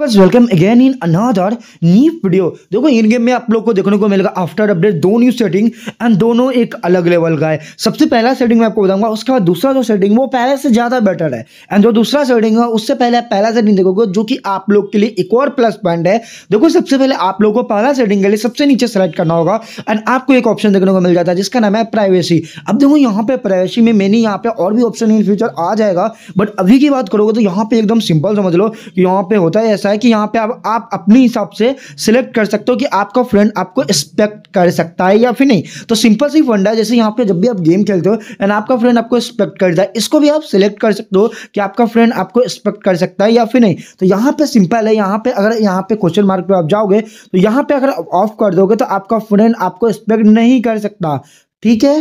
बस welcome again in another new video देखो in game में आप लोग को देखने को मिलेगा आफ्टर अपडेट दो न्यू सेटिंग एंड दोनों एक अलग लेवल का है सबसे पहला सेटिंग मैं आपको बताऊंगा उसके बाद दूसरा जो सेटिंग वो पहले से ज़्यादा बेटर है एंड जो दूसरा सेटिंग है उससे पहले पहला सेटिंग देखोगे जो कि आप लोग के लिए एक और प्लस पॉइंट है देखो सबसे पहले आप लोग को पहला सेटिंग के लिए सबसे नीचे सेलेक्ट करना होगा एंड आपको एक ऑप्शन देखने को मिल जाता है जिसका नाम है प्राइवेसी अब देखो यहाँ पे प्राइवेसी में मैंने यहाँ पे और भी ऑप्शन इन फ्यूचर आ जाएगा बट अभी की बात करोगे तो यहाँ पे एकदम सिंपल समझ लो यहाँ पे होता है ऐसा ऐसा है कि यहाँ पे आप आप अपने हिसाब से सिलेक्ट कर सकते हो कि आपका फ्रेंड आपको एक्सपेक्ट कर सकता है या फिर नहीं तो सिंपल सी फंड है जैसे यहाँ पे जब भी आप गेम खेलते हो एंड आपका फ्रेंड आपको एक्सपेक्ट करता है इसको भी आप सिलेक्ट कर सकते हो कि आपका फ्रेंड आपको एक्सपेक्ट कर सकता है या फिर नहीं तो यहाँ पे सिंपल है यहाँ पे अगर यहाँ पे क्वेश्चन मार्क पर आप जाओगे तो यहाँ पे अगर ऑफ कर दोगे तो आपका फ्रेंड आपको एक्सपेक्ट नहीं कर सकता ठीक है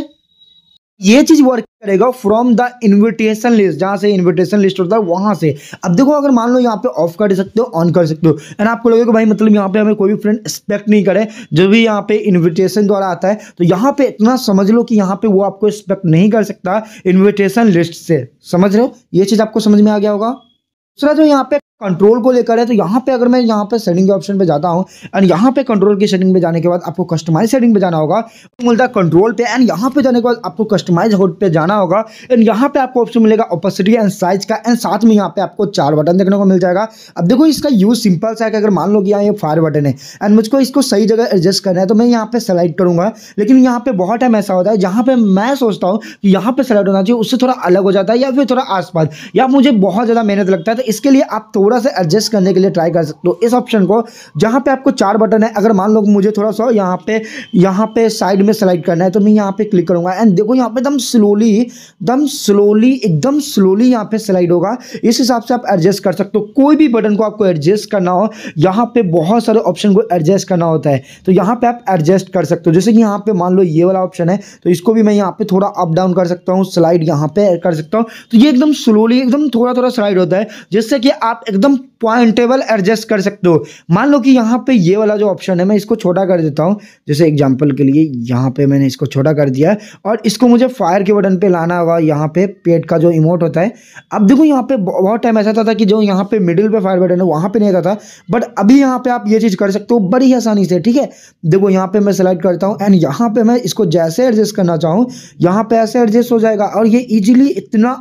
ये चीज वर्क करेगा फ्रॉम द इनविटेशन लिस्ट जहां से इनविटेशन लिस्ट होता है वहां से अब देखो अगर मान लो यहाँ पे ऑफ कर सकते हो ऑन कर सकते हो एंड आपको लगेगा भाई मतलब यहाँ पे हमें कोई भी फ्रेंड एक्सपेक्ट नहीं करे जो भी यहाँ पे इनविटेशन द्वारा आता है तो यहाँ पे इतना समझ लो कि यहाँ पे वो आपको एक्सपेक्ट नहीं कर सकता इन्विटेशन लिस्ट से समझ रहे हो ये चीज आपको समझ में आ गया होगा दूसरा तो जो यहाँ पे कंट्रोल को लेकर है तो यहाँ पे अगर मैं यहाँ पे सेटिंग के ऑप्शन पे जाता हूँ एंड यहाँ पे कंट्रोल की सेटिंग पे जाने के बाद आपको कस्टमाइज सेटिंग पे जाना होगा तो मिलता है कंट्रोल पे एंड यहाँ पे जाने के बाद आपको कस्टमाइज होट पे जाना होगा एंड यहाँ पे आपको ऑप्शन मिलेगा ओपेसिटी एंड साइज का एंड साथ में यहाँ पे आपको चार बटन देखने को मिल जाएगा अब देखो इसका यूज सिंपल सा है कि अगर मान लो कि यहाँ ये फायर बटन है एंड मुझको इसको सही जगह एडजस्ट करना है तो मैं यहाँ पे सेलेक्ट करूँगा लेकिन यहाँ पे बहुत टाइम ऐसा होता है जहाँ पे मैं सोचता हूँ कि यहाँ पे सेलेक्ट होना चाहिए उससे थोड़ा अलग हो जाता है या फिर थोड़ा आसपास या मुझे बहुत ज़्यादा मेहनत लगता है तो इसके लिए आप थोड़ा सा एडजस्ट करने के लिए ट्राई कर सकते हो इस ऑप्शन को जहाँ पे आपको चार बटन है अगर मान लो मुझे थोड़ा सा यहाँ पे यहाँ पे साइड में सेलेक्ट करना है तो मैं यहाँ पे क्लिक करूँगा एंड देखो यहाँ पे एकदम स्लोली एकदम स्लोली एकदम स्लोली यहाँ पे स्लाइड होगा इस हिसाब से आप एडजस्ट कर सकते हो कोई भी बटन को आपको एडजस्ट करना हो यहाँ पे बहुत सारे ऑप्शन को एडजस्ट करना होता है तो यहाँ पे आप एडजस्ट कर सकते हो जैसे कि यहाँ पे मान लो ये वाला ऑप्शन है तो इसको भी मैं यहाँ पे थोड़ा अप डाउन कर सकता हूँ स्लाइड यहाँ पे कर सकता हूँ तो ये एकदम स्लोली एकदम थोड़ा थोड़ा स्लाइड होता है जिससे कि आप एक एकदम पॉइंटेबल एडजस्ट कर सकते हो मान लो कि यहाँ पे ये वाला जो ऑप्शन है मैं इसको छोटा कर देता हूँ जैसे एग्जाम्पल के लिए यहाँ पे मैंने इसको छोटा कर दिया है और इसको मुझे फायर के बटन पे लाना हुआ यहाँ पे पेट का जो इमोट होता है अब देखो यहाँ पे बहुत टाइम ऐसा था कि जो यहाँ पे मिडिल पे फायर बटन है वहाँ पर नहीं आता था बट अभी यहाँ पे आप ये चीज़ कर सकते हो बड़ी आसानी से ठीक है देखो यहाँ पे मैं सेलेक्ट करता हूँ एंड यहाँ पे मैं इसको जैसे एडजस्ट करना चाहूँ यहाँ पे ऐसे एडजस्ट हो जाएगा और ये इजिली इतना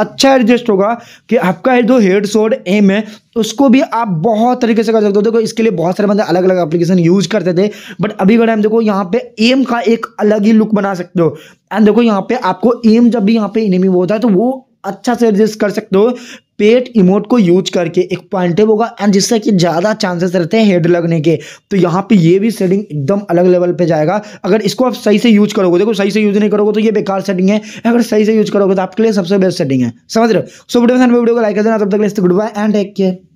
अच्छा एडजस्ट होगा कि आपका जो हेड शोल्ड एम है उसको भी आप बहुत तरीके से कर सकते हो देखो इसके लिए बहुत सारे बंदे अलग अलग एप्लीकेशन यूज करते थे बट अभी बड़ा देखो यहाँ पे एम का एक अलग ही लुक बना सकते हो एंड देखो यहाँ पे आपको एम जब भी यहाँ पे इनमी होता है तो वो अच्छा से एडजस्ट कर सकते हो पेट इमोट को यूज करके एक पॉइंटिव होगा एंड जिससे कि ज़्यादा चांसेस रहते हैं हेड लगने के तो यहाँ पे ये भी सेटिंग एकदम अलग लेवल पे जाएगा अगर इसको आप सही से यूज करोगे देखो सही से यूज नहीं करोगे तो ये बेकार सेटिंग है अगर सही से यूज करोगे तो आपके लिए सबसे बेस्ट सेटिंग है समझ रहे हो सो वीडियो वीडियो को लाइक कर देना तब तक good bye and take care